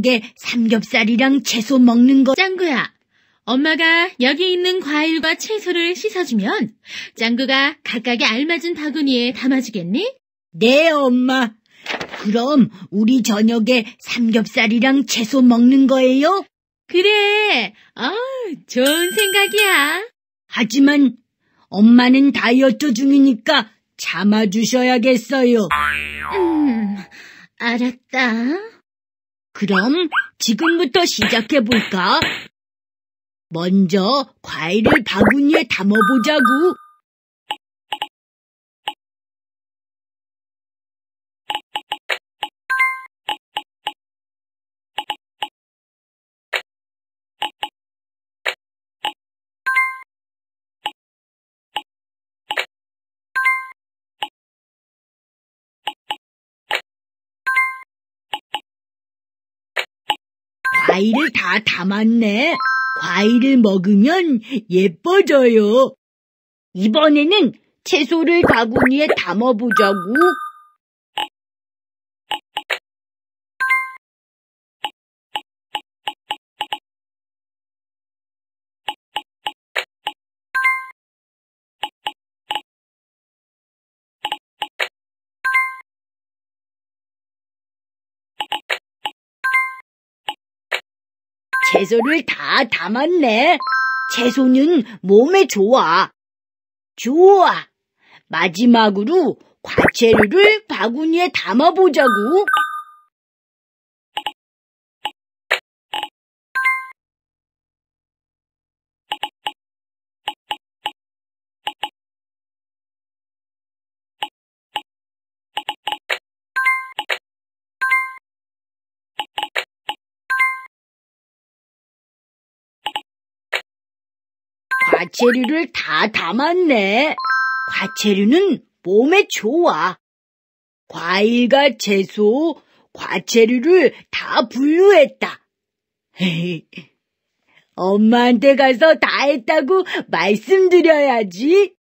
저녁에 삼겹살이랑 채소 먹는 거짱구야 엄마가 여기 있는 과일과 채소를 씻어주면 짱구가 각각의 알맞은 바구니에 담아주겠니? 네, 엄마. 그럼 우리 저녁에 삼겹살이랑 채소 먹는 거예요? 그래. 아, 좋은 생각이야. 하지만 엄마는 다이어트 중이니까 참아주셔야겠어요. 음, 알았다. 그럼 지금부터 시작해볼까? 먼저 과일을 바구니에 담아보자고. 과일을 다 담았네. 과일을 먹으면 예뻐져요. 이번에는 채소를 바구니에 담아보자고. 채소를 다 담았네. 채소는 몸에 좋아. 좋아. 마지막으로 과채류를 바구니에 담아보자고. 과체류를 다 담았네. 과체류는 몸에 좋아. 과일과 채소, 과체류를 다 분류했다. 엄마한테 가서 다 했다고 말씀드려야지.